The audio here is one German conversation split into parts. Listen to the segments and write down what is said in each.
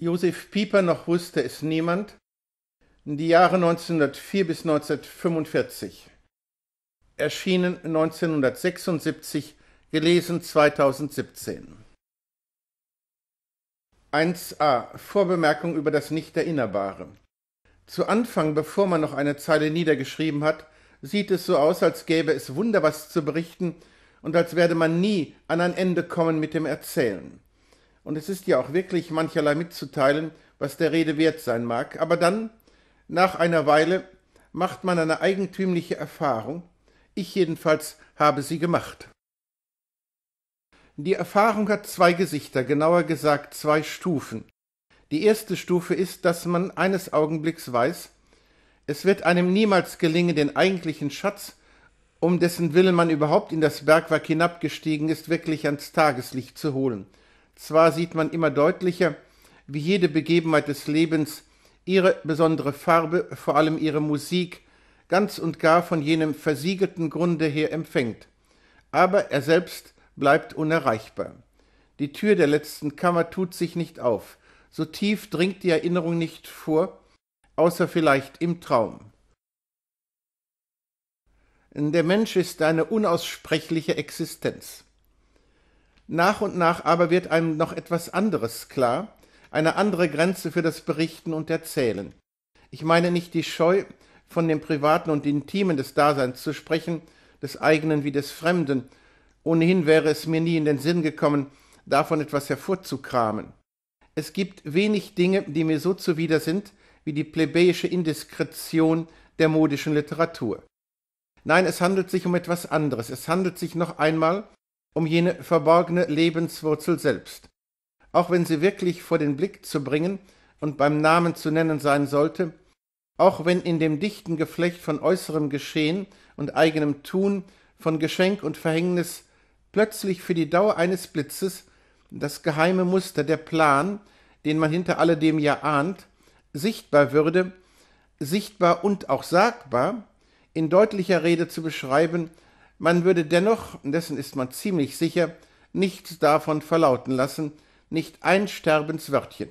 Josef Pieper noch wusste es niemand, die Jahre 1904 bis 1945, erschienen 1976, gelesen 2017. 1a Vorbemerkung über das Nicht-Erinnerbare. Zu Anfang, bevor man noch eine Zeile niedergeschrieben hat, sieht es so aus, als gäbe es wunderbar zu berichten und als werde man nie an ein Ende kommen mit dem Erzählen und es ist ja auch wirklich mancherlei mitzuteilen, was der Rede wert sein mag, aber dann, nach einer Weile, macht man eine eigentümliche Erfahrung, ich jedenfalls habe sie gemacht. Die Erfahrung hat zwei Gesichter, genauer gesagt zwei Stufen. Die erste Stufe ist, dass man eines Augenblicks weiß, es wird einem niemals gelingen, den eigentlichen Schatz, um dessen Willen man überhaupt in das Bergwerk hinabgestiegen ist, wirklich ans Tageslicht zu holen. Zwar sieht man immer deutlicher, wie jede Begebenheit des Lebens ihre besondere Farbe, vor allem ihre Musik, ganz und gar von jenem versiegelten Grunde her empfängt, aber er selbst bleibt unerreichbar. Die Tür der letzten Kammer tut sich nicht auf, so tief dringt die Erinnerung nicht vor, außer vielleicht im Traum. Der Mensch ist eine unaussprechliche Existenz. Nach und nach aber wird einem noch etwas anderes klar, eine andere Grenze für das Berichten und Erzählen. Ich meine nicht die Scheu, von dem Privaten und Intimen des Daseins zu sprechen, des eigenen wie des Fremden. Ohnehin wäre es mir nie in den Sinn gekommen, davon etwas hervorzukramen. Es gibt wenig Dinge, die mir so zuwider sind, wie die plebejische Indiskretion der modischen Literatur. Nein, es handelt sich um etwas anderes. Es handelt sich noch einmal um jene verborgene Lebenswurzel selbst. Auch wenn sie wirklich vor den Blick zu bringen und beim Namen zu nennen sein sollte, auch wenn in dem dichten Geflecht von äußerem Geschehen und eigenem Tun, von Geschenk und Verhängnis, plötzlich für die Dauer eines Blitzes das geheime Muster, der Plan, den man hinter alledem ja ahnt, sichtbar würde, sichtbar und auch sagbar, in deutlicher Rede zu beschreiben, man würde dennoch, dessen ist man ziemlich sicher, nichts davon verlauten lassen, nicht ein Sterbenswörtchen.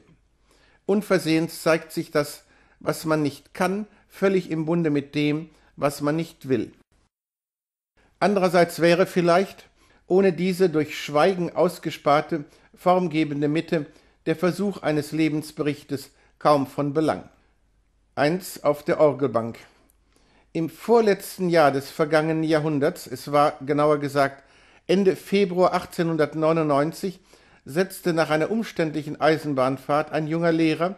Unversehens zeigt sich das, was man nicht kann, völlig im Bunde mit dem, was man nicht will. Andererseits wäre vielleicht, ohne diese durch Schweigen ausgesparte, formgebende Mitte, der Versuch eines Lebensberichtes kaum von Belang. Eins auf der Orgelbank im vorletzten Jahr des vergangenen Jahrhunderts, es war genauer gesagt Ende Februar 1899, setzte nach einer umständlichen Eisenbahnfahrt ein junger Lehrer,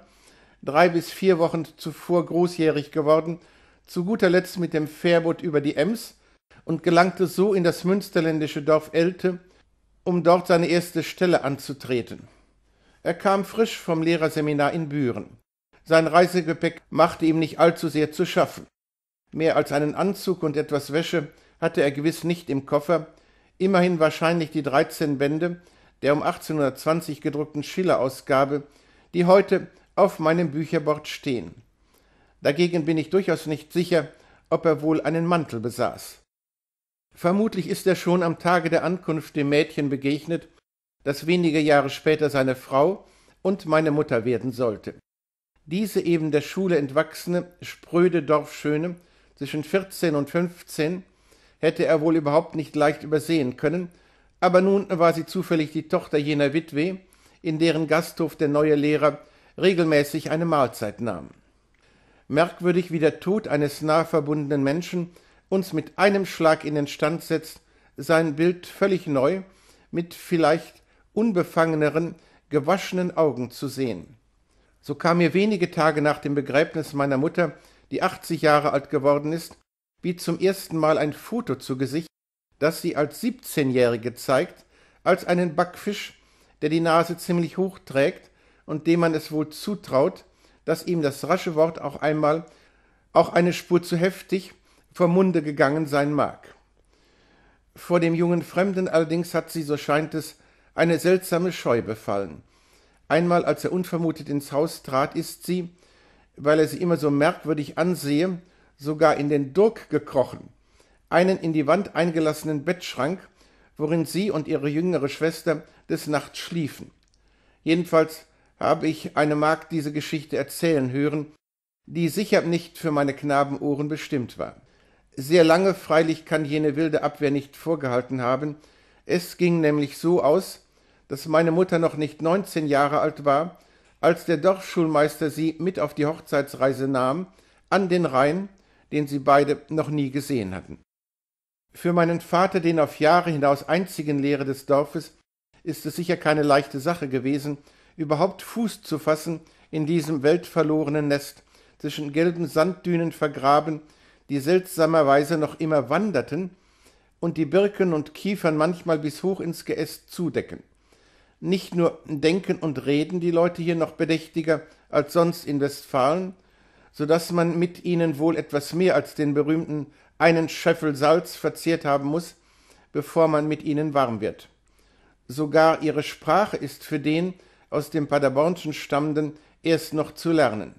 drei bis vier Wochen zuvor großjährig geworden, zu guter Letzt mit dem Fährboot über die Ems und gelangte so in das münsterländische Dorf Elte, um dort seine erste Stelle anzutreten. Er kam frisch vom Lehrerseminar in Büren. Sein Reisegepäck machte ihm nicht allzu sehr zu schaffen. Mehr als einen Anzug und etwas Wäsche hatte er gewiss nicht im Koffer, immerhin wahrscheinlich die 13 Bände der um 1820 gedruckten Schiller-Ausgabe, die heute auf meinem Bücherbord stehen. Dagegen bin ich durchaus nicht sicher, ob er wohl einen Mantel besaß. Vermutlich ist er schon am Tage der Ankunft dem Mädchen begegnet, das wenige Jahre später seine Frau und meine Mutter werden sollte. Diese eben der Schule entwachsene, spröde Dorfschöne zwischen 14 und 15 hätte er wohl überhaupt nicht leicht übersehen können, aber nun war sie zufällig die Tochter jener Witwe, in deren Gasthof der neue Lehrer regelmäßig eine Mahlzeit nahm. Merkwürdig, wie der Tod eines nah verbundenen Menschen uns mit einem Schlag in den Stand setzt, sein Bild völlig neu, mit vielleicht unbefangeneren, gewaschenen Augen zu sehen. So kam mir wenige Tage nach dem Begräbnis meiner Mutter die 80 Jahre alt geworden ist, wie zum ersten Mal ein Foto zu Gesicht, das sie als 17-Jährige zeigt, als einen Backfisch, der die Nase ziemlich hoch trägt und dem man es wohl zutraut, dass ihm das rasche Wort auch einmal, auch eine Spur zu heftig, vom Munde gegangen sein mag. Vor dem jungen Fremden allerdings hat sie, so scheint es, eine seltsame Scheu befallen. Einmal, als er unvermutet ins Haus trat, ist sie, weil er sie immer so merkwürdig ansehe, sogar in den Durk gekrochen, einen in die Wand eingelassenen Bettschrank, worin sie und ihre jüngere Schwester des Nachts schliefen. Jedenfalls habe ich eine Magd diese Geschichte erzählen hören, die sicher nicht für meine Knabenohren bestimmt war. Sehr lange freilich kann jene wilde Abwehr nicht vorgehalten haben, es ging nämlich so aus, dass meine Mutter noch nicht neunzehn Jahre alt war, als der Dorfschulmeister sie mit auf die Hochzeitsreise nahm, an den Rhein, den sie beide noch nie gesehen hatten. Für meinen Vater, den auf Jahre hinaus einzigen Lehrer des Dorfes, ist es sicher keine leichte Sache gewesen, überhaupt Fuß zu fassen in diesem weltverlorenen Nest, zwischen gelben Sanddünen vergraben, die seltsamerweise noch immer wanderten und die Birken und Kiefern manchmal bis hoch ins Geäst zudecken. Nicht nur denken und reden die Leute hier noch bedächtiger als sonst in Westfalen, so dass man mit ihnen wohl etwas mehr als den berühmten einen Scheffel Salz verzehrt haben muss, bevor man mit ihnen warm wird. Sogar ihre Sprache ist für den aus dem Paderbornschen stammenden erst noch zu lernen.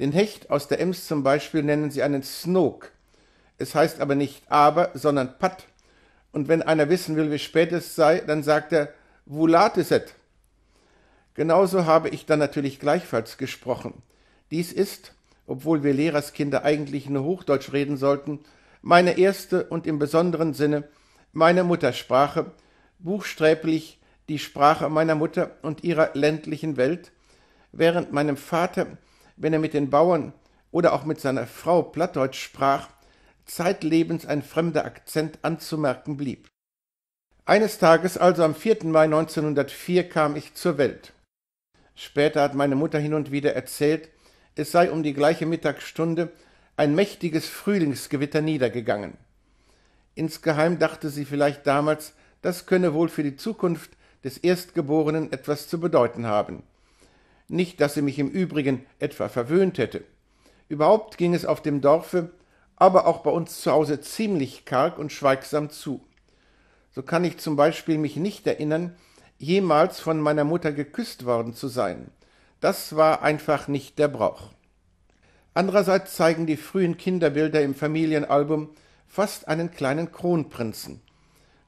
Den Hecht aus der Ems zum Beispiel nennen sie einen Snook. Es heißt aber nicht aber, sondern Patt. Und wenn einer wissen will, wie spät es sei, dann sagt er vulateset. Genauso habe ich dann natürlich gleichfalls gesprochen. Dies ist, obwohl wir Lehrerskinder eigentlich nur Hochdeutsch reden sollten, meine erste und im besonderen Sinne meine Muttersprache, buchstäblich die Sprache meiner Mutter und ihrer ländlichen Welt, während meinem Vater, wenn er mit den Bauern oder auch mit seiner Frau Plattdeutsch sprach, zeitlebens ein fremder Akzent anzumerken blieb. Eines Tages, also am 4. Mai 1904, kam ich zur Welt. Später hat meine Mutter hin und wieder erzählt, es sei um die gleiche Mittagsstunde ein mächtiges Frühlingsgewitter niedergegangen. Insgeheim dachte sie vielleicht damals, das könne wohl für die Zukunft des Erstgeborenen etwas zu bedeuten haben. Nicht, dass sie mich im Übrigen etwa verwöhnt hätte. Überhaupt ging es auf dem Dorfe, aber auch bei uns zu Hause ziemlich karg und schweigsam zu so kann ich zum Beispiel mich nicht erinnern, jemals von meiner Mutter geküsst worden zu sein. Das war einfach nicht der Brauch. Andererseits zeigen die frühen Kinderbilder im Familienalbum fast einen kleinen Kronprinzen.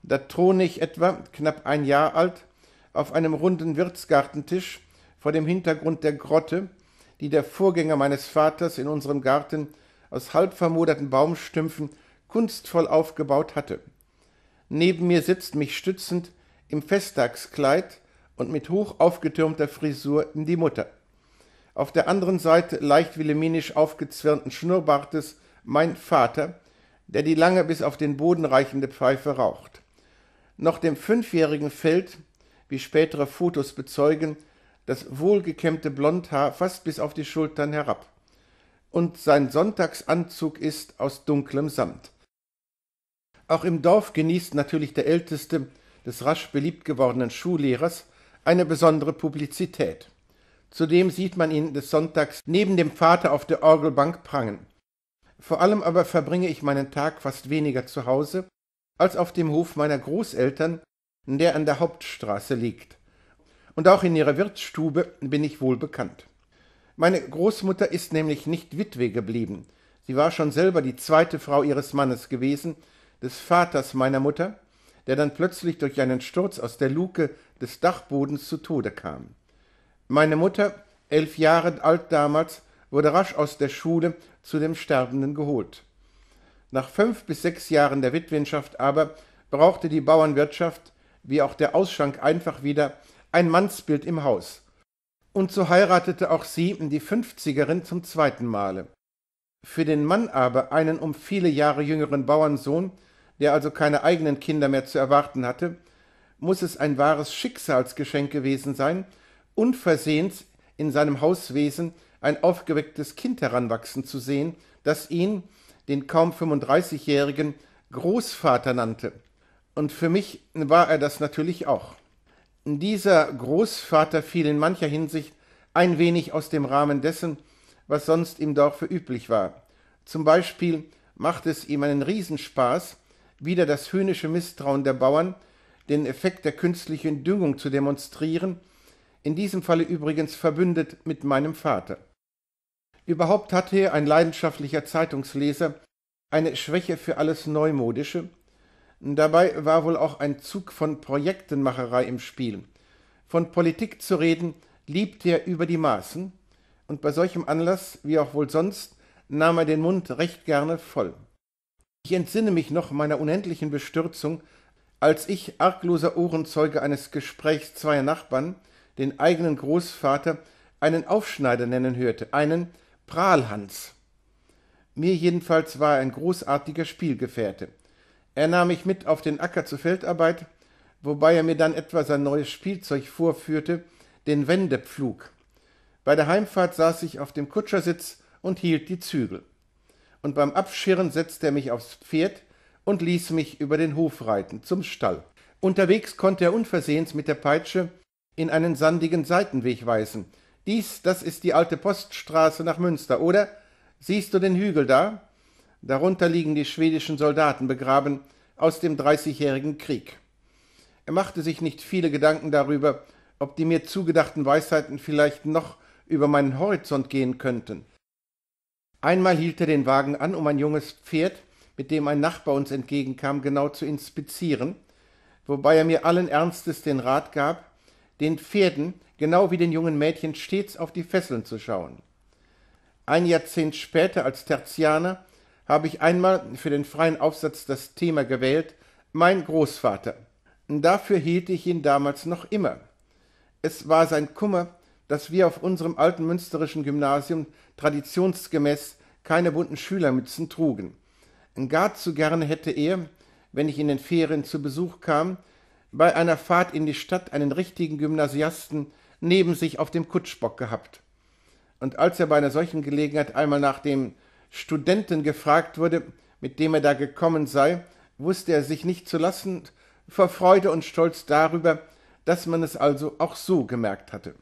Da throne ich etwa, knapp ein Jahr alt, auf einem runden Wirtsgartentisch vor dem Hintergrund der Grotte, die der Vorgänger meines Vaters in unserem Garten aus halb vermoderten Baumstümpfen kunstvoll aufgebaut hatte neben mir sitzt mich stützend im Festtagskleid und mit hoch aufgetürmter Frisur die Mutter. Auf der anderen Seite leicht wilhelminisch aufgezwirnten Schnurrbartes mein Vater, der die lange bis auf den Boden reichende Pfeife raucht. Noch dem Fünfjährigen fällt, wie spätere Fotos bezeugen, das wohlgekämmte Blondhaar fast bis auf die Schultern herab. Und sein Sonntagsanzug ist aus dunklem Samt. Auch im Dorf genießt natürlich der Älteste des rasch beliebt gewordenen Schullehrers eine besondere Publizität. Zudem sieht man ihn des Sonntags neben dem Vater auf der Orgelbank prangen. Vor allem aber verbringe ich meinen Tag fast weniger zu Hause als auf dem Hof meiner Großeltern, der an der Hauptstraße liegt. Und auch in ihrer Wirtsstube bin ich wohl bekannt. Meine Großmutter ist nämlich nicht Witwe geblieben. Sie war schon selber die zweite Frau ihres Mannes gewesen, des Vaters meiner Mutter, der dann plötzlich durch einen Sturz aus der Luke des Dachbodens zu Tode kam. Meine Mutter, elf Jahre alt damals, wurde rasch aus der Schule zu dem Sterbenden geholt. Nach fünf bis sechs Jahren der Witwenschaft aber brauchte die Bauernwirtschaft, wie auch der Ausschank einfach wieder, ein Mannsbild im Haus. Und so heiratete auch sie, die Fünfzigerin, zum zweiten Male. Für den Mann aber, einen um viele Jahre jüngeren Bauernsohn, der also keine eigenen Kinder mehr zu erwarten hatte, muss es ein wahres Schicksalsgeschenk gewesen sein, unversehens in seinem Hauswesen ein aufgewecktes Kind heranwachsen zu sehen, das ihn, den kaum 35-jährigen, Großvater nannte. Und für mich war er das natürlich auch. Dieser Großvater fiel in mancher Hinsicht ein wenig aus dem Rahmen dessen, was sonst im Dorfe üblich war. Zum Beispiel machte es ihm einen Riesenspaß, wieder das höhnische Misstrauen der Bauern, den Effekt der künstlichen Düngung zu demonstrieren, in diesem Falle übrigens verbündet mit meinem Vater. Überhaupt hatte er, ein leidenschaftlicher Zeitungsleser, eine Schwäche für alles Neumodische, dabei war wohl auch ein Zug von Projektenmacherei im Spiel. Von Politik zu reden, liebte er über die Maßen, und bei solchem Anlass, wie auch wohl sonst, nahm er den Mund recht gerne voll. Ich entsinne mich noch meiner unendlichen Bestürzung, als ich argloser Ohrenzeuge eines Gesprächs zweier Nachbarn den eigenen Großvater einen Aufschneider nennen hörte, einen Prahlhans. Mir jedenfalls war er ein großartiger Spielgefährte. Er nahm mich mit auf den Acker zur Feldarbeit, wobei er mir dann etwa sein neues Spielzeug vorführte, den Wendepflug. Bei der Heimfahrt saß ich auf dem Kutschersitz und hielt die Zügel und beim Abschirren setzte er mich aufs Pferd und ließ mich über den Hof reiten zum Stall. Unterwegs konnte er unversehens mit der Peitsche in einen sandigen Seitenweg weisen. Dies, das ist die alte Poststraße nach Münster, oder? Siehst du den Hügel da? Darunter liegen die schwedischen Soldaten begraben aus dem Dreißigjährigen Krieg. Er machte sich nicht viele Gedanken darüber, ob die mir zugedachten Weisheiten vielleicht noch über meinen Horizont gehen könnten. Einmal hielt er den Wagen an, um ein junges Pferd, mit dem ein Nachbar uns entgegenkam, genau zu inspizieren, wobei er mir allen Ernstes den Rat gab, den Pferden, genau wie den jungen Mädchen, stets auf die Fesseln zu schauen. Ein Jahrzehnt später als Tertianer habe ich einmal für den freien Aufsatz das Thema gewählt, mein Großvater. Dafür hielt ich ihn damals noch immer. Es war sein Kummer, dass wir auf unserem alten münsterischen Gymnasium traditionsgemäß keine bunten Schülermützen trugen. Gar zu gerne hätte er, wenn ich in den Ferien zu Besuch kam, bei einer Fahrt in die Stadt einen richtigen Gymnasiasten neben sich auf dem Kutschbock gehabt. Und als er bei einer solchen Gelegenheit einmal nach dem Studenten gefragt wurde, mit dem er da gekommen sei, wusste er sich nicht zu lassen vor Freude und Stolz darüber, dass man es also auch so gemerkt hatte.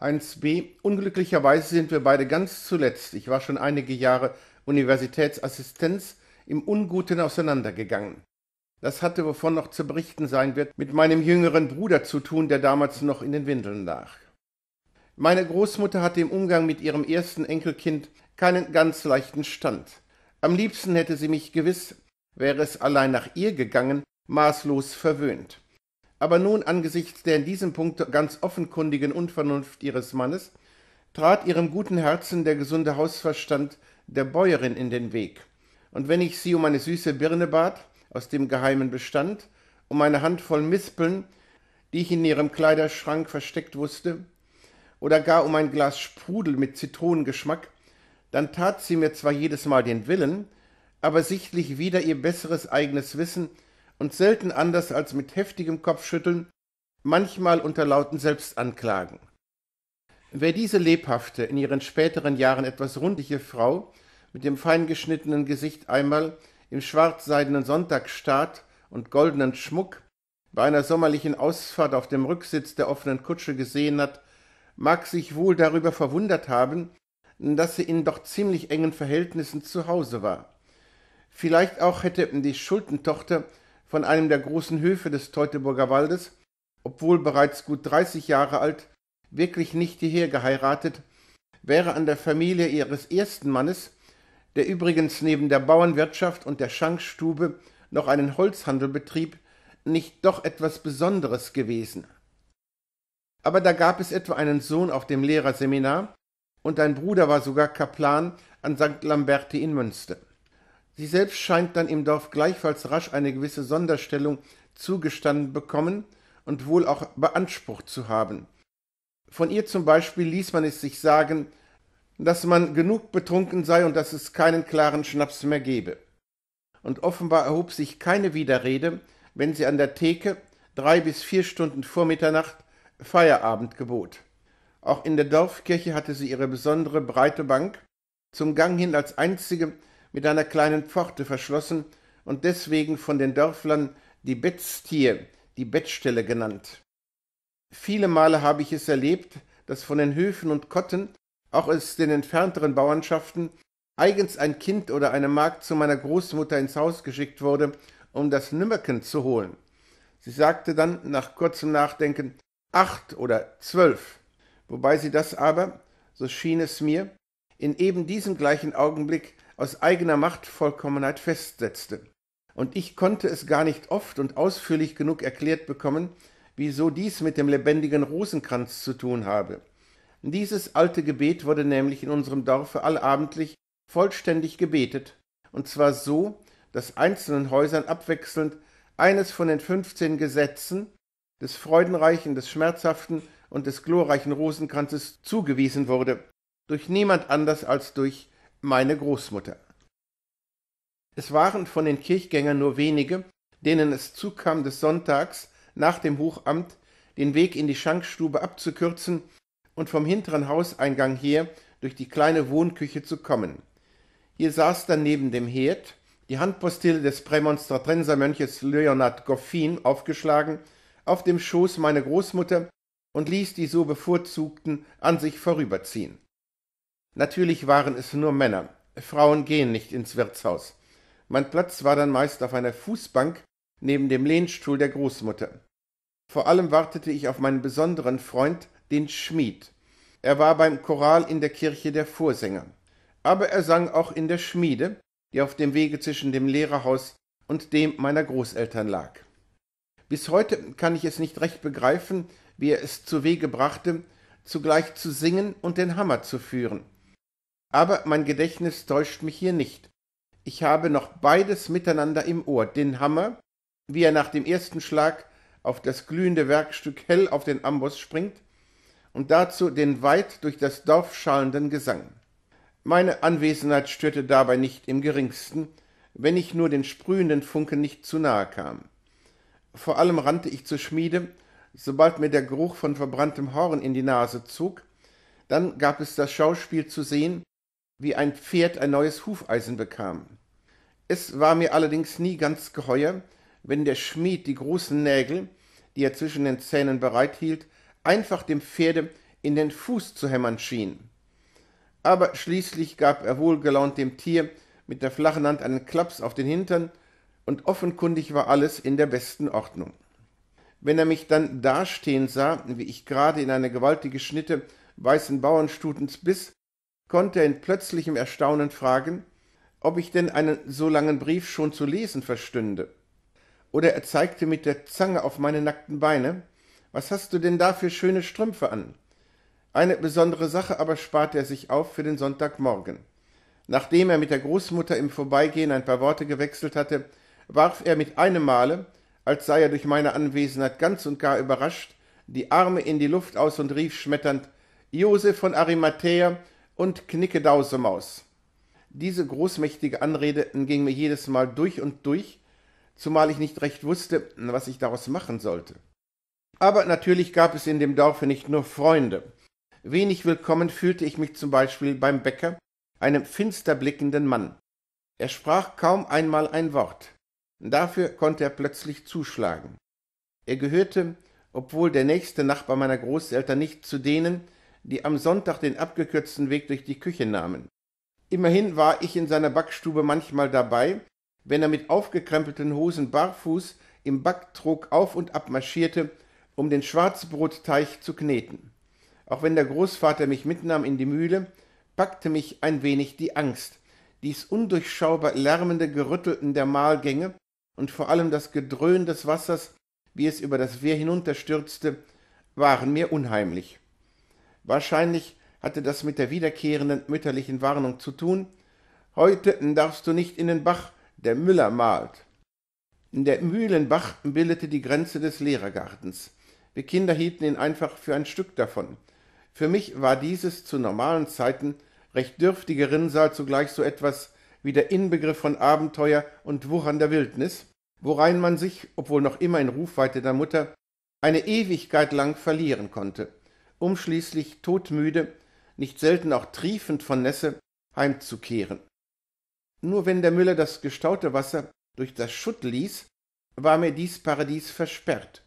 1b. Unglücklicherweise sind wir beide ganz zuletzt, ich war schon einige Jahre Universitätsassistenz, im Unguten auseinandergegangen. Das hatte, wovon noch zu berichten sein wird, mit meinem jüngeren Bruder zu tun, der damals noch in den Windeln lag. Meine Großmutter hatte im Umgang mit ihrem ersten Enkelkind keinen ganz leichten Stand. Am liebsten hätte sie mich gewiss, wäre es allein nach ihr gegangen, maßlos verwöhnt. Aber nun angesichts der in diesem Punkt ganz offenkundigen Unvernunft ihres Mannes trat ihrem guten Herzen der gesunde Hausverstand der Bäuerin in den Weg. Und wenn ich sie um eine süße Birne bat, aus dem geheimen Bestand, um eine Handvoll Mispeln, die ich in ihrem Kleiderschrank versteckt wusste, oder gar um ein Glas Sprudel mit Zitronengeschmack, dann tat sie mir zwar jedes Mal den Willen, aber sichtlich wider ihr besseres eigenes Wissen und selten anders als mit heftigem Kopfschütteln, manchmal unter lauten Selbstanklagen. Wer diese lebhafte, in ihren späteren Jahren etwas rundliche Frau mit dem feingeschnittenen Gesicht einmal im schwarzseidenen Sonntagsstaat und goldenen Schmuck bei einer sommerlichen Ausfahrt auf dem Rücksitz der offenen Kutsche gesehen hat, mag sich wohl darüber verwundert haben, dass sie in doch ziemlich engen Verhältnissen zu Hause war. Vielleicht auch hätte die Schuldentochter von einem der großen Höfe des Teutoburger Waldes, obwohl bereits gut dreißig Jahre alt, wirklich nicht hierher geheiratet, wäre an der Familie ihres ersten Mannes, der übrigens neben der Bauernwirtschaft und der Schankstube noch einen Holzhandel betrieb, nicht doch etwas Besonderes gewesen. Aber da gab es etwa einen Sohn auf dem Lehrerseminar, und ein Bruder war sogar Kaplan an St. Lamberti in Münster. Sie selbst scheint dann im Dorf gleichfalls rasch eine gewisse Sonderstellung zugestanden bekommen und wohl auch beansprucht zu haben. Von ihr zum Beispiel ließ man es sich sagen, dass man genug betrunken sei und dass es keinen klaren Schnaps mehr gebe. Und offenbar erhob sich keine Widerrede, wenn sie an der Theke drei bis vier Stunden vor Mitternacht Feierabend gebot. Auch in der Dorfkirche hatte sie ihre besondere breite Bank, zum Gang hin als einzige mit einer kleinen Pforte verschlossen und deswegen von den Dörflern die Bettstier, die Bettstelle genannt. Viele Male habe ich es erlebt, dass von den Höfen und Kotten, auch aus den entfernteren Bauernschaften, eigens ein Kind oder eine Magd zu meiner Großmutter ins Haus geschickt wurde, um das Nümmerken zu holen. Sie sagte dann nach kurzem Nachdenken acht oder zwölf, wobei sie das aber, so schien es mir, in eben diesem gleichen Augenblick aus eigener Machtvollkommenheit festsetzte. Und ich konnte es gar nicht oft und ausführlich genug erklärt bekommen, wieso dies mit dem lebendigen Rosenkranz zu tun habe. Dieses alte Gebet wurde nämlich in unserem Dorfe allabendlich vollständig gebetet, und zwar so, dass einzelnen Häusern abwechselnd eines von den fünfzehn Gesetzen des freudenreichen, des schmerzhaften und des glorreichen Rosenkranzes zugewiesen wurde, durch niemand anders als durch meine Großmutter. Es waren von den Kirchgängern nur wenige, denen es zukam, des Sonntags nach dem Hochamt den Weg in die Schankstube abzukürzen und vom hinteren Hauseingang her durch die kleine Wohnküche zu kommen. Hier saß dann neben dem Herd die Handpostille des Prämonstratrensermönches Leonard Goffin aufgeschlagen, auf dem Schoß meine Großmutter und ließ die so bevorzugten an sich vorüberziehen. Natürlich waren es nur Männer. Frauen gehen nicht ins Wirtshaus. Mein Platz war dann meist auf einer Fußbank neben dem Lehnstuhl der Großmutter. Vor allem wartete ich auf meinen besonderen Freund, den Schmied. Er war beim Choral in der Kirche der Vorsänger. Aber er sang auch in der Schmiede, die auf dem Wege zwischen dem Lehrerhaus und dem meiner Großeltern lag. Bis heute kann ich es nicht recht begreifen, wie er es zu Wege brachte, zugleich zu singen und den Hammer zu führen – aber mein Gedächtnis täuscht mich hier nicht. Ich habe noch beides miteinander im Ohr, den Hammer, wie er nach dem ersten Schlag auf das glühende Werkstück hell auf den Amboss springt, und dazu den weit durch das Dorf schallenden Gesang. Meine Anwesenheit störte dabei nicht im geringsten, wenn ich nur den sprühenden Funken nicht zu nahe kam. Vor allem rannte ich zur Schmiede, sobald mir der Geruch von verbranntem Horn in die Nase zog, dann gab es das Schauspiel zu sehen, wie ein Pferd ein neues Hufeisen bekam. Es war mir allerdings nie ganz geheuer, wenn der Schmied die großen Nägel, die er zwischen den Zähnen bereithielt, einfach dem Pferde in den Fuß zu hämmern schien. Aber schließlich gab er wohlgelaunt dem Tier mit der flachen Hand einen Klaps auf den Hintern, und offenkundig war alles in der besten Ordnung. Wenn er mich dann dastehen sah, wie ich gerade in eine gewaltige Schnitte weißen Bauernstutens biss, konnte er in plötzlichem Erstaunen fragen, ob ich denn einen so langen Brief schon zu lesen verstünde. Oder er zeigte mit der Zange auf meine nackten Beine, was hast du denn da für schöne Strümpfe an? Eine besondere Sache aber sparte er sich auf für den Sonntagmorgen. Nachdem er mit der Großmutter im Vorbeigehen ein paar Worte gewechselt hatte, warf er mit einem Male, als sei er durch meine Anwesenheit ganz und gar überrascht, die Arme in die Luft aus und rief schmetternd Josef von Arimathäa, und knicke Maus. Diese großmächtige Anrede ging mir jedes Mal durch und durch, zumal ich nicht recht wusste, was ich daraus machen sollte. Aber natürlich gab es in dem Dorfe nicht nur Freunde. Wenig willkommen fühlte ich mich zum Beispiel beim Bäcker, einem finster blickenden Mann. Er sprach kaum einmal ein Wort. Dafür konnte er plötzlich zuschlagen. Er gehörte, obwohl der nächste Nachbar meiner Großeltern nicht zu denen, die am Sonntag den abgekürzten Weg durch die Küche nahmen. Immerhin war ich in seiner Backstube manchmal dabei, wenn er mit aufgekrempelten Hosen barfuß im Backtrog auf und ab marschierte, um den Schwarzbrotteich zu kneten. Auch wenn der Großvater mich mitnahm in die Mühle, packte mich ein wenig die Angst, dies undurchschaubar lärmende Gerüttelten der Mahlgänge und vor allem das Gedröhn des Wassers, wie es über das Wehr hinunterstürzte, waren mir unheimlich. Wahrscheinlich hatte das mit der wiederkehrenden mütterlichen Warnung zu tun. Heute darfst du nicht in den Bach, der Müller malt. Der Mühlenbach bildete die Grenze des Lehrergartens. Wir Kinder hielten ihn einfach für ein Stück davon. Für mich war dieses zu normalen Zeiten recht dürftige Rinnsal zugleich so etwas wie der Inbegriff von Abenteuer und wuchernder Wildnis, worein man sich, obwohl noch immer in Rufweite der Mutter, eine Ewigkeit lang verlieren konnte um schließlich todmüde, nicht selten auch triefend von Nässe, heimzukehren. Nur wenn der Müller das gestaute Wasser durch das Schutt ließ, war mir dies Paradies versperrt.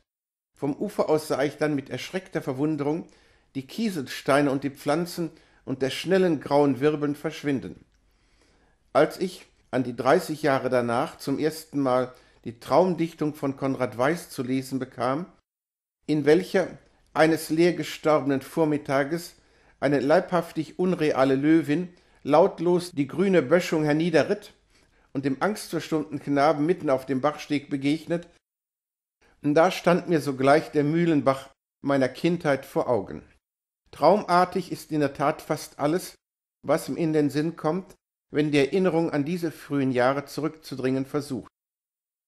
Vom Ufer aus sah ich dann mit erschreckter Verwunderung die Kieselsteine und die Pflanzen und der schnellen grauen Wirbeln verschwinden. Als ich an die dreißig Jahre danach zum ersten Mal die Traumdichtung von Konrad Weiß zu lesen bekam, in welcher eines leer gestorbenen Vormittages eine leibhaftig unreale Löwin lautlos die grüne Böschung herniederritt und dem angstverstummten Knaben mitten auf dem Bachsteg begegnet, da stand mir sogleich der Mühlenbach meiner Kindheit vor Augen. Traumartig ist in der Tat fast alles, was mir in den Sinn kommt, wenn die Erinnerung an diese frühen Jahre zurückzudringen versucht.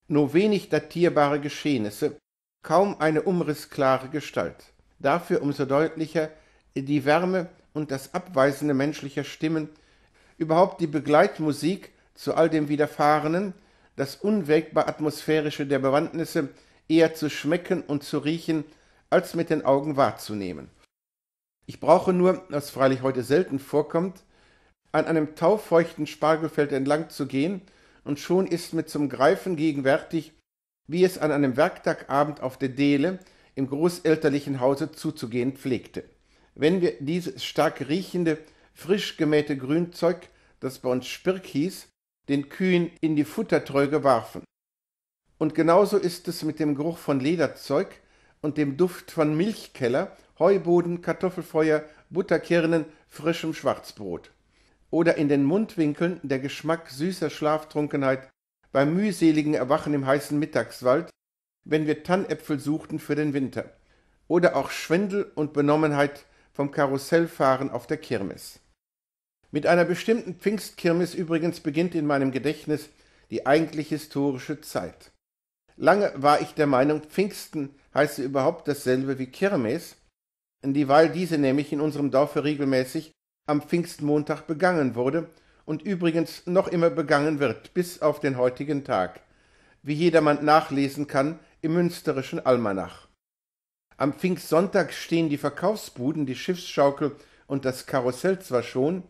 Nur wenig datierbare Geschehnisse, kaum eine umrissklare Gestalt dafür umso deutlicher die Wärme und das Abweisende menschlicher Stimmen, überhaupt die Begleitmusik zu all dem Widerfahrenen, das unwägbar atmosphärische der Bewandtnisse eher zu schmecken und zu riechen, als mit den Augen wahrzunehmen. Ich brauche nur, was freilich heute selten vorkommt, an einem taufeuchten Spargelfeld entlang zu gehen, und schon ist mir zum Greifen gegenwärtig, wie es an einem Werktagabend auf der Dele im großelterlichen Hause zuzugehen pflegte. Wenn wir dieses stark riechende, frisch gemähte Grünzeug, das bei uns Spirk hieß, den Kühen in die Futtertröge warfen. Und genauso ist es mit dem Geruch von Lederzeug und dem Duft von Milchkeller, Heuboden, Kartoffelfeuer, Butterkirnen, frischem Schwarzbrot. Oder in den Mundwinkeln der Geschmack süßer Schlaftrunkenheit beim mühseligen Erwachen im heißen Mittagswald, wenn wir Tannäpfel suchten für den Winter. Oder auch Schwindel und Benommenheit vom Karussellfahren auf der Kirmes. Mit einer bestimmten Pfingstkirmes übrigens beginnt in meinem Gedächtnis die eigentlich historische Zeit. Lange war ich der Meinung, Pfingsten heiße überhaupt dasselbe wie Kirmes, dieweil diese nämlich in unserem Dorfe regelmäßig am Pfingstmontag begangen wurde und übrigens noch immer begangen wird bis auf den heutigen Tag, wie jedermann nachlesen kann im Münsterischen Almanach. Am Pfingstsonntag stehen die Verkaufsbuden, die Schiffsschaukel und das Karussell zwar schon,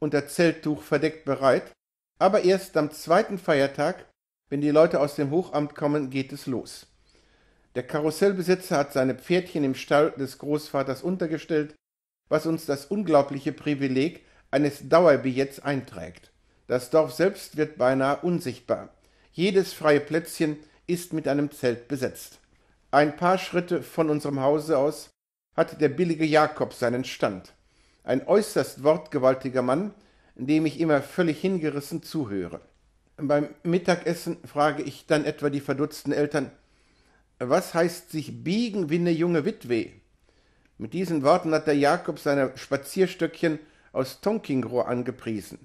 unter Zelttuch verdeckt bereit, aber erst am zweiten Feiertag, wenn die Leute aus dem Hochamt kommen, geht es los. Der Karussellbesitzer hat seine Pferdchen im Stall des Großvaters untergestellt, was uns das unglaubliche Privileg eines Dauerbillets einträgt. Das Dorf selbst wird beinahe unsichtbar. Jedes freie Plätzchen ist mit einem Zelt besetzt. Ein paar Schritte von unserem Hause aus hat der billige Jakob seinen Stand. Ein äußerst wortgewaltiger Mann, dem ich immer völlig hingerissen zuhöre. Beim Mittagessen frage ich dann etwa die verdutzten Eltern, was heißt sich biegen wie eine junge Witwe? Mit diesen Worten hat der Jakob seine Spazierstöckchen aus Tonkingrohr angepriesen.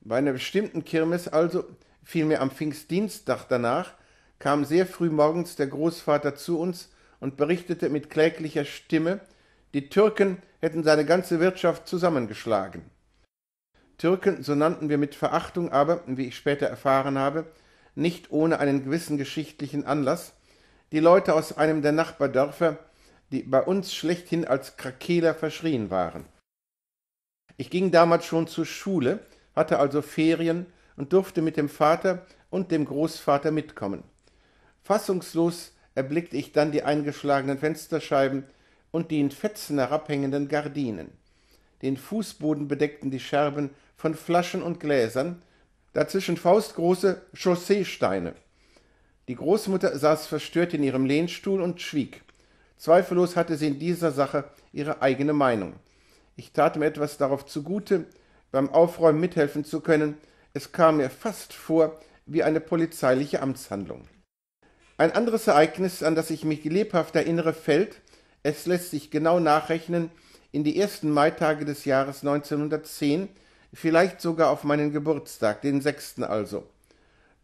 Bei einer bestimmten Kirmes also, vielmehr am Pfingstdienstag danach, kam sehr früh morgens der Großvater zu uns und berichtete mit kläglicher Stimme, die Türken hätten seine ganze Wirtschaft zusammengeschlagen. Türken, so nannten wir mit Verachtung, aber, wie ich später erfahren habe, nicht ohne einen gewissen geschichtlichen Anlass, die Leute aus einem der Nachbardörfer, die bei uns schlechthin als Krakeler verschrien waren. Ich ging damals schon zur Schule, hatte also Ferien und durfte mit dem Vater und dem Großvater mitkommen. Fassungslos erblickte ich dann die eingeschlagenen Fensterscheiben und die in Fetzen herabhängenden Gardinen. Den Fußboden bedeckten die Scherben von Flaschen und Gläsern, dazwischen faustgroße Chausseesteine. Die Großmutter saß verstört in ihrem Lehnstuhl und schwieg. Zweifellos hatte sie in dieser Sache ihre eigene Meinung. Ich tat mir etwas darauf zugute, beim Aufräumen mithelfen zu können. Es kam mir fast vor wie eine polizeiliche Amtshandlung. Ein anderes Ereignis, an das ich mich lebhaft erinnere, fällt, es lässt sich genau nachrechnen, in die ersten Maitage des Jahres 1910, vielleicht sogar auf meinen Geburtstag, den 6. also.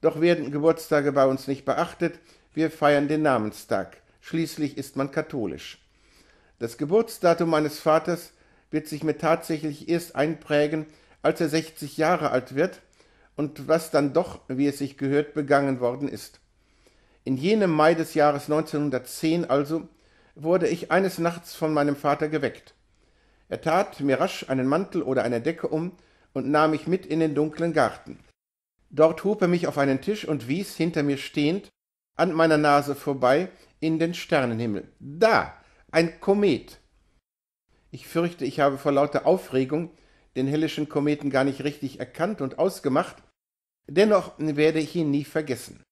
Doch werden Geburtstage bei uns nicht beachtet, wir feiern den Namenstag. Schließlich ist man katholisch. Das Geburtsdatum meines Vaters wird sich mir tatsächlich erst einprägen, als er 60 Jahre alt wird und was dann doch, wie es sich gehört, begangen worden ist. In jenem Mai des Jahres 1910 also wurde ich eines Nachts von meinem Vater geweckt. Er tat mir rasch einen Mantel oder eine Decke um und nahm mich mit in den dunklen Garten. Dort hob er mich auf einen Tisch und wies, hinter mir stehend, an meiner Nase vorbei, in den Sternenhimmel. Da, ein Komet. Ich fürchte, ich habe vor lauter Aufregung den hellischen Kometen gar nicht richtig erkannt und ausgemacht, dennoch werde ich ihn nie vergessen.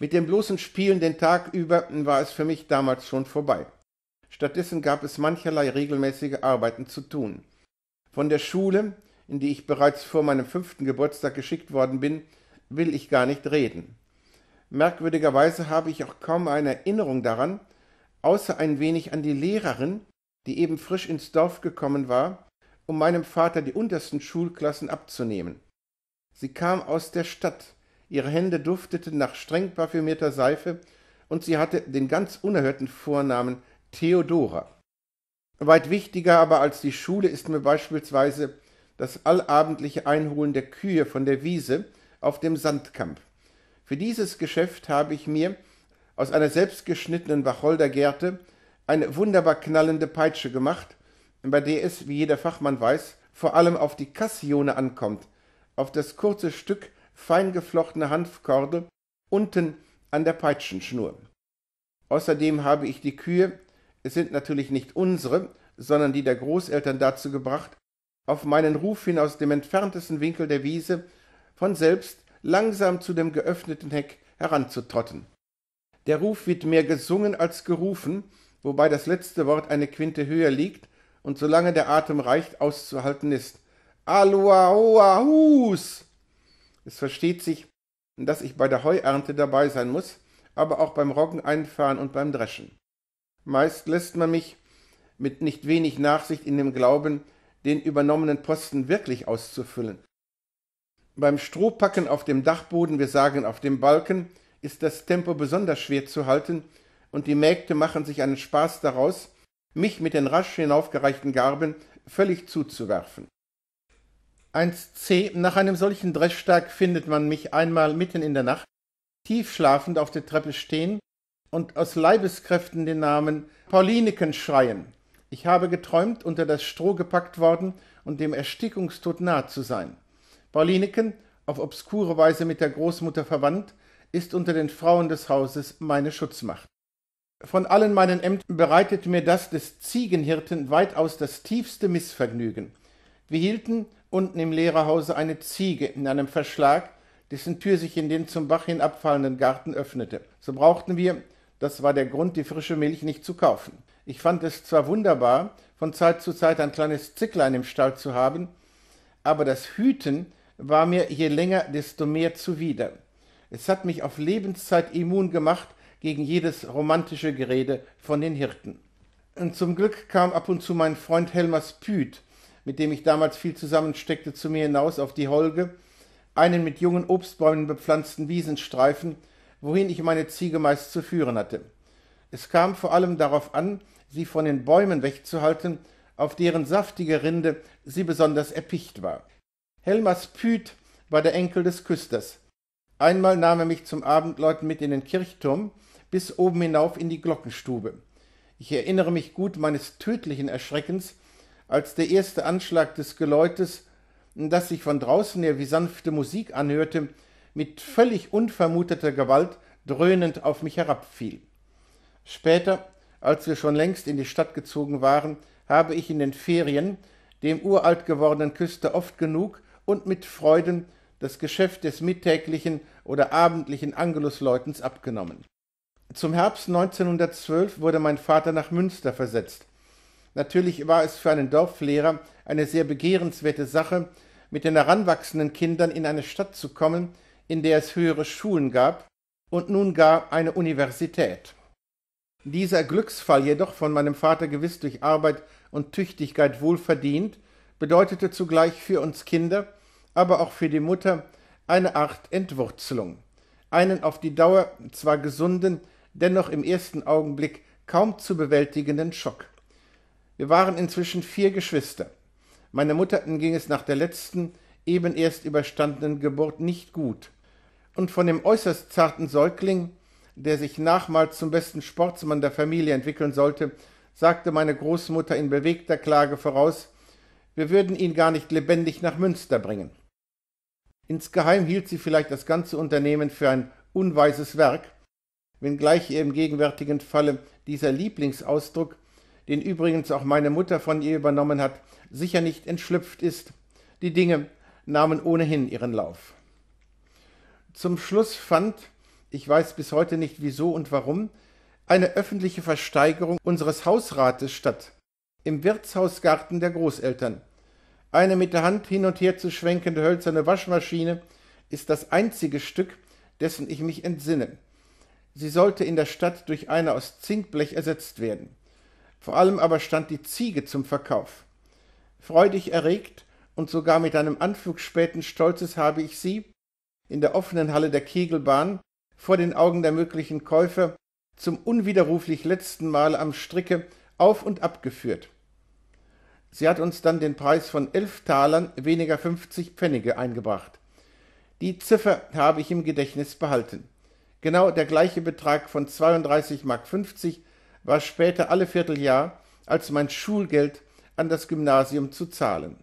Mit dem bloßen Spielen den Tag über war es für mich damals schon vorbei. Stattdessen gab es mancherlei regelmäßige Arbeiten zu tun. Von der Schule, in die ich bereits vor meinem fünften Geburtstag geschickt worden bin, will ich gar nicht reden. Merkwürdigerweise habe ich auch kaum eine Erinnerung daran, außer ein wenig an die Lehrerin, die eben frisch ins Dorf gekommen war, um meinem Vater die untersten Schulklassen abzunehmen. Sie kam aus der Stadt, ihre Hände dufteten nach streng parfümierter Seife und sie hatte den ganz unerhörten Vornamen Theodora. Weit wichtiger aber als die Schule ist mir beispielsweise das allabendliche Einholen der Kühe von der Wiese auf dem Sandkamp. Für dieses Geschäft habe ich mir aus einer selbstgeschnittenen Wacholdergerte eine wunderbar knallende Peitsche gemacht, bei der es, wie jeder Fachmann weiß, vor allem auf die Kassione ankommt, auf das kurze Stück feingeflochtene Hanfkorde unten an der Peitschenschnur. Außerdem habe ich die Kühe, es sind natürlich nicht unsere, sondern die der Großeltern dazu gebracht, auf meinen Ruf hin aus dem entferntesten Winkel der Wiese von selbst langsam zu dem geöffneten Heck heranzutrotten. Der Ruf wird mehr gesungen als gerufen, wobei das letzte Wort eine Quinte höher liegt und solange der Atem reicht, auszuhalten ist. Aloha, hus! Es versteht sich, dass ich bei der Heuernte dabei sein muss, aber auch beim Roggen einfahren und beim Dreschen. Meist lässt man mich mit nicht wenig Nachsicht in dem Glauben, den übernommenen Posten wirklich auszufüllen. Beim Strohpacken auf dem Dachboden, wir sagen auf dem Balken, ist das Tempo besonders schwer zu halten, und die Mägde machen sich einen Spaß daraus, mich mit den rasch hinaufgereichten Garben völlig zuzuwerfen. 1c. Nach einem solchen Dreschtag findet man mich einmal mitten in der Nacht, tiefschlafend auf der Treppe stehen und aus Leibeskräften den Namen Paulineken schreien. Ich habe geträumt, unter das Stroh gepackt worden und dem Erstickungstod nahe zu sein. Paulineken, auf obskure Weise mit der Großmutter verwandt, ist unter den Frauen des Hauses meine Schutzmacht. Von allen meinen Ämtern bereitet mir das des Ziegenhirten weitaus das tiefste Missvergnügen. Wir hielten unten im Lehrerhause eine Ziege in einem Verschlag, dessen Tür sich in den zum Bach hin abfallenden Garten öffnete. So brauchten wir, das war der Grund, die frische Milch nicht zu kaufen. Ich fand es zwar wunderbar, von Zeit zu Zeit ein kleines Zicklein im Stall zu haben, aber das Hüten war mir je länger, desto mehr zuwider. Es hat mich auf Lebenszeit immun gemacht gegen jedes romantische Gerede von den Hirten. Und zum Glück kam ab und zu mein Freund Helmers Spüth, mit dem ich damals viel zusammensteckte, zu mir hinaus auf die Holge, einen mit jungen Obstbäumen bepflanzten Wiesenstreifen, wohin ich meine Ziege meist zu führen hatte. Es kam vor allem darauf an, sie von den Bäumen wegzuhalten, auf deren saftige Rinde sie besonders erpicht war. Helmers Püt war der Enkel des Küsters. Einmal nahm er mich zum Abendläuten mit in den Kirchturm, bis oben hinauf in die Glockenstube. Ich erinnere mich gut meines tödlichen Erschreckens, als der erste Anschlag des Geläutes, das sich von draußen her wie sanfte Musik anhörte, mit völlig unvermuteter Gewalt dröhnend auf mich herabfiel. Später, als wir schon längst in die Stadt gezogen waren, habe ich in den Ferien dem uralt gewordenen Küster oft genug und mit Freuden das Geschäft des mittäglichen oder abendlichen Angelusläutens abgenommen. Zum Herbst 1912 wurde mein Vater nach Münster versetzt, Natürlich war es für einen Dorflehrer eine sehr begehrenswerte Sache, mit den heranwachsenden Kindern in eine Stadt zu kommen, in der es höhere Schulen gab und nun gar eine Universität. Dieser Glücksfall jedoch, von meinem Vater gewiss durch Arbeit und Tüchtigkeit wohlverdient, bedeutete zugleich für uns Kinder, aber auch für die Mutter eine Art Entwurzelung, einen auf die Dauer zwar gesunden, dennoch im ersten Augenblick kaum zu bewältigenden Schock. Wir waren inzwischen vier Geschwister. Meiner Mutter ging es nach der letzten, eben erst überstandenen Geburt nicht gut. Und von dem äußerst zarten Säugling, der sich nachmals zum besten Sportsmann der Familie entwickeln sollte, sagte meine Großmutter in bewegter Klage voraus, wir würden ihn gar nicht lebendig nach Münster bringen. Insgeheim hielt sie vielleicht das ganze Unternehmen für ein unweises Werk, wenngleich ihr im gegenwärtigen Falle dieser Lieblingsausdruck den übrigens auch meine Mutter von ihr übernommen hat, sicher nicht entschlüpft ist. Die Dinge nahmen ohnehin ihren Lauf. Zum Schluss fand, ich weiß bis heute nicht wieso und warum, eine öffentliche Versteigerung unseres Hausrates statt, im Wirtshausgarten der Großeltern. Eine mit der Hand hin und her zu schwenkende hölzerne Waschmaschine ist das einzige Stück, dessen ich mich entsinne. Sie sollte in der Stadt durch eine aus Zinkblech ersetzt werden vor allem aber stand die Ziege zum Verkauf. Freudig erregt und sogar mit einem Anflug späten Stolzes habe ich sie, in der offenen Halle der Kegelbahn, vor den Augen der möglichen Käufer, zum unwiderruflich letzten Mal am Stricke auf und abgeführt. Sie hat uns dann den Preis von elf Talern weniger fünfzig Pfennige eingebracht. Die Ziffer habe ich im Gedächtnis behalten. Genau der gleiche Betrag von 32 Mark 50 war später alle Vierteljahr als mein Schulgeld an das Gymnasium zu zahlen.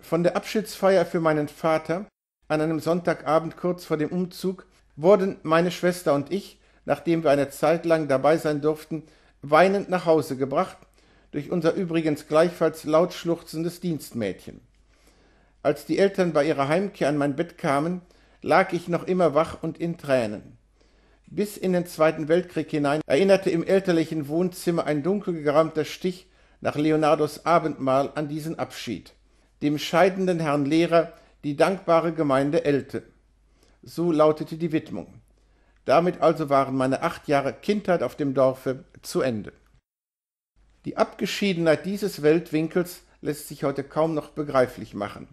Von der Abschiedsfeier für meinen Vater an einem Sonntagabend kurz vor dem Umzug wurden meine Schwester und ich, nachdem wir eine Zeit lang dabei sein durften, weinend nach Hause gebracht durch unser übrigens gleichfalls laut schluchzendes Dienstmädchen. Als die Eltern bei ihrer Heimkehr an mein Bett kamen, lag ich noch immer wach und in Tränen bis in den Zweiten Weltkrieg hinein erinnerte im elterlichen Wohnzimmer ein dunkel Stich nach Leonardos Abendmahl an diesen Abschied, dem scheidenden Herrn Lehrer die dankbare Gemeinde Elte. So lautete die Widmung. Damit also waren meine acht Jahre Kindheit auf dem Dorfe zu Ende. Die Abgeschiedenheit dieses Weltwinkels lässt sich heute kaum noch begreiflich machen.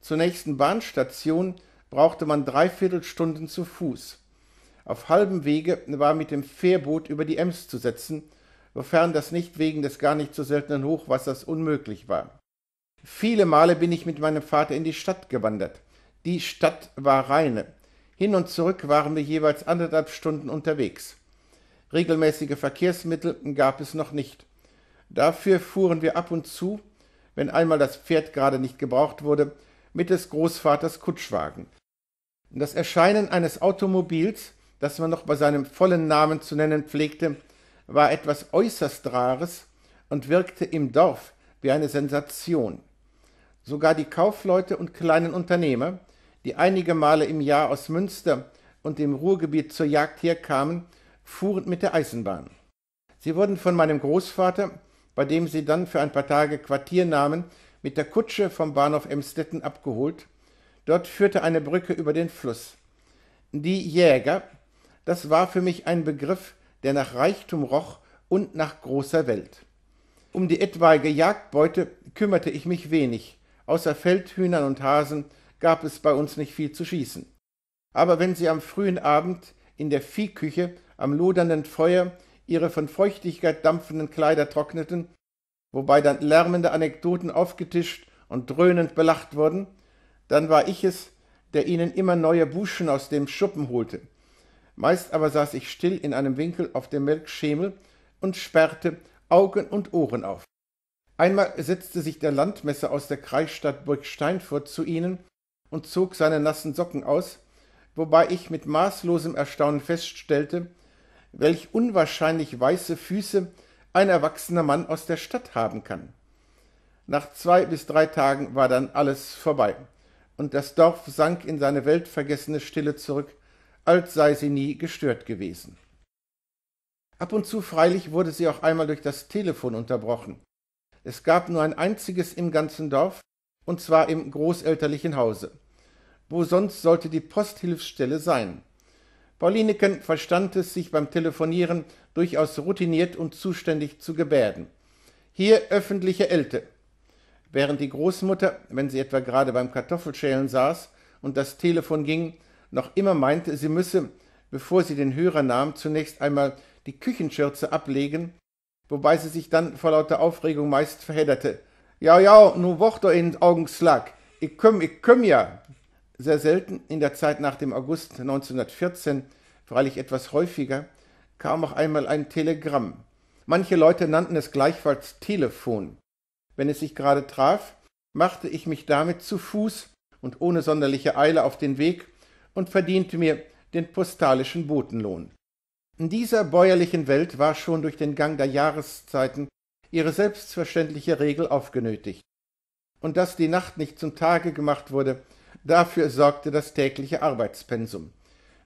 Zur nächsten Bahnstation brauchte man dreiviertel Stunden zu Fuß auf halbem Wege war mit dem Fährboot über die Ems zu setzen, wofern das nicht wegen des gar nicht so seltenen Hochwassers unmöglich war. Viele Male bin ich mit meinem Vater in die Stadt gewandert. Die Stadt war reine. Hin und zurück waren wir jeweils anderthalb Stunden unterwegs. Regelmäßige Verkehrsmittel gab es noch nicht. Dafür fuhren wir ab und zu, wenn einmal das Pferd gerade nicht gebraucht wurde, mit des Großvaters Kutschwagen. Das Erscheinen eines Automobils das man noch bei seinem vollen Namen zu nennen pflegte, war etwas äußerst Rares und wirkte im Dorf wie eine Sensation. Sogar die Kaufleute und kleinen Unternehmer, die einige Male im Jahr aus Münster und dem Ruhrgebiet zur Jagd herkamen, fuhren mit der Eisenbahn. Sie wurden von meinem Großvater, bei dem sie dann für ein paar Tage Quartier nahmen, mit der Kutsche vom Bahnhof Emstetten abgeholt. Dort führte eine Brücke über den Fluss. Die Jäger, das war für mich ein Begriff, der nach Reichtum roch und nach großer Welt. Um die etwaige Jagdbeute kümmerte ich mich wenig, außer Feldhühnern und Hasen gab es bei uns nicht viel zu schießen. Aber wenn sie am frühen Abend in der Viehküche am lodernden Feuer ihre von Feuchtigkeit dampfenden Kleider trockneten, wobei dann lärmende Anekdoten aufgetischt und dröhnend belacht wurden, dann war ich es, der ihnen immer neue Buschen aus dem Schuppen holte, Meist aber saß ich still in einem Winkel auf dem Melkschemel und sperrte Augen und Ohren auf. Einmal setzte sich der Landmesser aus der Kreisstadt Burg Steinfurt zu ihnen und zog seine nassen Socken aus, wobei ich mit maßlosem Erstaunen feststellte, welch unwahrscheinlich weiße Füße ein erwachsener Mann aus der Stadt haben kann. Nach zwei bis drei Tagen war dann alles vorbei, und das Dorf sank in seine weltvergessene Stille zurück, als sei sie nie gestört gewesen. Ab und zu freilich wurde sie auch einmal durch das Telefon unterbrochen. Es gab nur ein einziges im ganzen Dorf, und zwar im großelterlichen Hause. Wo sonst sollte die Posthilfsstelle sein? Paulineken verstand es, sich beim Telefonieren durchaus routiniert und zuständig zu gebärden. Hier öffentliche Elte. Während die Großmutter, wenn sie etwa gerade beim Kartoffelschälen saß und das Telefon ging, noch immer meinte, sie müsse, bevor sie den Hörer nahm, zunächst einmal die Küchenschürze ablegen, wobei sie sich dann vor lauter Aufregung meist verhedderte. Ja, ja, nu wocht er in Augenslag. Ich komm, ich komm ja. Sehr selten in der Zeit nach dem August 1914, freilich etwas häufiger, kam auch einmal ein Telegramm. Manche Leute nannten es gleichfalls Telefon. Wenn es sich gerade traf, machte ich mich damit zu Fuß und ohne sonderliche Eile auf den Weg, und verdiente mir den postalischen Botenlohn. In dieser bäuerlichen Welt war schon durch den Gang der Jahreszeiten ihre selbstverständliche Regel aufgenötigt. Und dass die Nacht nicht zum Tage gemacht wurde, dafür sorgte das tägliche Arbeitspensum.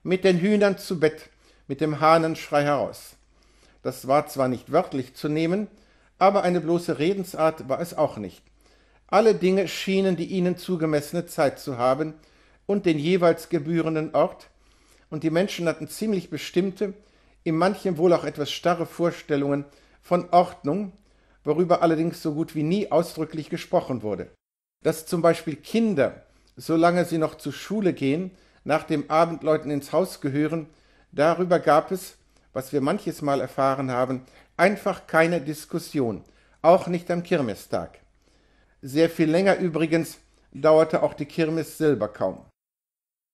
Mit den Hühnern zu Bett, mit dem Hahnenschrei heraus. Das war zwar nicht wörtlich zu nehmen, aber eine bloße Redensart war es auch nicht. Alle Dinge schienen die ihnen zugemessene Zeit zu haben, und den jeweils gebührenden Ort, und die Menschen hatten ziemlich bestimmte, in manchem wohl auch etwas starre Vorstellungen von Ordnung, worüber allerdings so gut wie nie ausdrücklich gesprochen wurde. Dass zum Beispiel Kinder, solange sie noch zur Schule gehen, nach dem Abendläuten ins Haus gehören, darüber gab es, was wir manches Mal erfahren haben, einfach keine Diskussion, auch nicht am Kirmestag. Sehr viel länger übrigens dauerte auch die Kirmes selber kaum.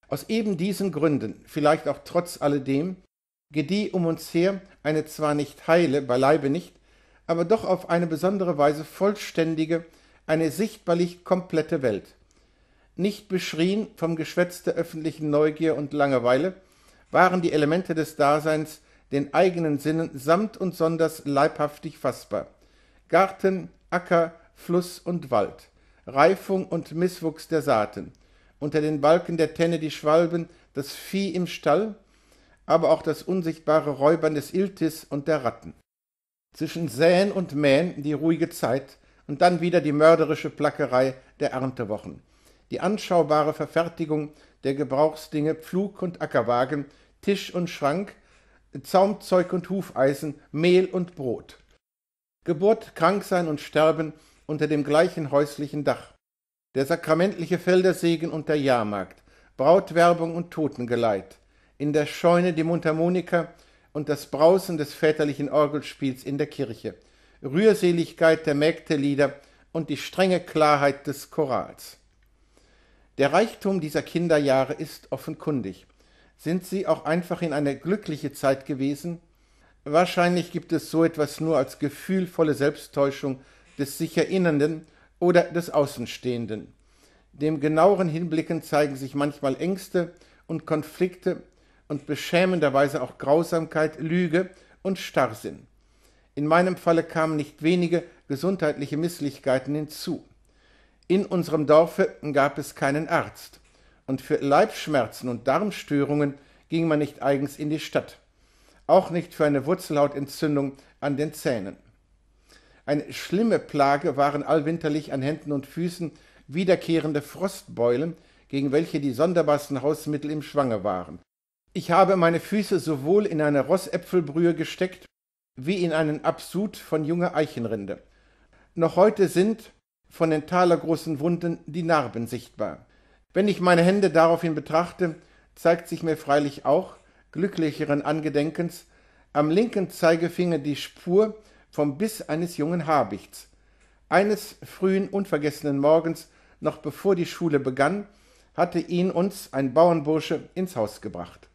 Aus eben diesen Gründen, vielleicht auch trotz alledem, gedieh um uns her eine zwar nicht heile, beileibe nicht, aber doch auf eine besondere Weise vollständige, eine sichtbarlich komplette Welt. Nicht beschrien vom Geschwätz der öffentlichen Neugier und Langeweile, waren die Elemente des Daseins den eigenen Sinnen samt und sonders leibhaftig fassbar. Garten, Acker, Fluss und Wald, Reifung und Misswuchs der Saaten – unter den Balken der Tenne die Schwalben, das Vieh im Stall, aber auch das unsichtbare Räubern des Iltis und der Ratten. Zwischen Säen und Mähen die ruhige Zeit und dann wieder die mörderische Plackerei der Erntewochen, die anschaubare Verfertigung der Gebrauchsdinge Pflug und Ackerwagen, Tisch und Schrank, Zaumzeug und Hufeisen, Mehl und Brot. Geburt, Kranksein und Sterben unter dem gleichen häuslichen Dach, der sakramentliche Feldersegen und der Jahrmarkt, Brautwerbung und Totengeleit, in der Scheune die Mundharmonika und das Brausen des väterlichen Orgelspiels in der Kirche, Rührseligkeit der Mägdelieder und die strenge Klarheit des Chorals. Der Reichtum dieser Kinderjahre ist offenkundig. Sind sie auch einfach in eine glückliche Zeit gewesen? Wahrscheinlich gibt es so etwas nur als gefühlvolle Selbsttäuschung des sich Erinnernden oder des Außenstehenden. Dem genaueren Hinblicken zeigen sich manchmal Ängste und Konflikte und beschämenderweise auch Grausamkeit, Lüge und Starrsinn. In meinem Falle kamen nicht wenige gesundheitliche Misslichkeiten hinzu. In unserem Dorfe gab es keinen Arzt, und für Leibschmerzen und Darmstörungen ging man nicht eigens in die Stadt, auch nicht für eine Wurzelhautentzündung an den Zähnen. Eine schlimme Plage waren allwinterlich an Händen und Füßen wiederkehrende Frostbeulen, gegen welche die sonderbarsten Hausmittel im Schwange waren. Ich habe meine Füße sowohl in eine Rossäpfelbrühe gesteckt, wie in einen Absud von junger Eichenrinde. Noch heute sind von den talergroßen Wunden die Narben sichtbar. Wenn ich meine Hände daraufhin betrachte, zeigt sich mir freilich auch, glücklicheren Angedenkens, am linken Zeigefinger die Spur vom Biss eines jungen Habichts. Eines frühen, unvergessenen Morgens, noch bevor die Schule begann, hatte ihn uns ein Bauernbursche ins Haus gebracht.